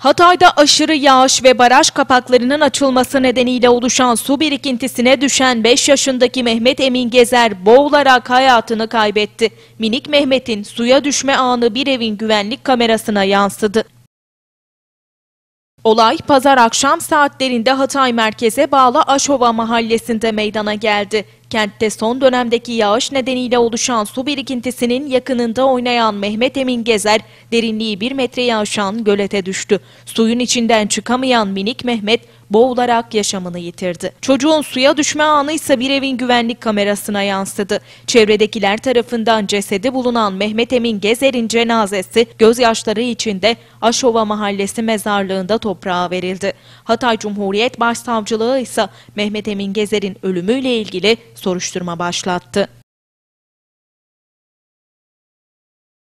Hatay'da aşırı yağış ve baraj kapaklarının açılması nedeniyle oluşan su birikintisine düşen 5 yaşındaki Mehmet Emin Gezer boğularak hayatını kaybetti. Minik Mehmet'in suya düşme anı bir evin güvenlik kamerasına yansıdı. Olay pazar akşam saatlerinde Hatay merkeze bağlı Aşova mahallesinde meydana geldi. Kentte son dönemdeki yağış nedeniyle oluşan su birikintisinin yakınında oynayan Mehmet Emin Gezer, derinliği bir metreyi aşan gölete düştü. Suyun içinden çıkamayan minik Mehmet, boğularak yaşamını yitirdi. Çocuğun suya düşme anı ise bir evin güvenlik kamerasına yansıdı. Çevredekiler tarafından cesedi bulunan Mehmet Emin Gezer'in cenazesi gözyaşları içinde Aşova Mahallesi mezarlığında toprağa verildi. Hatay Cumhuriyet Başsavcılığı ise Mehmet Emin Gezer'in ölümüyle ilgili soruşturma başlattı.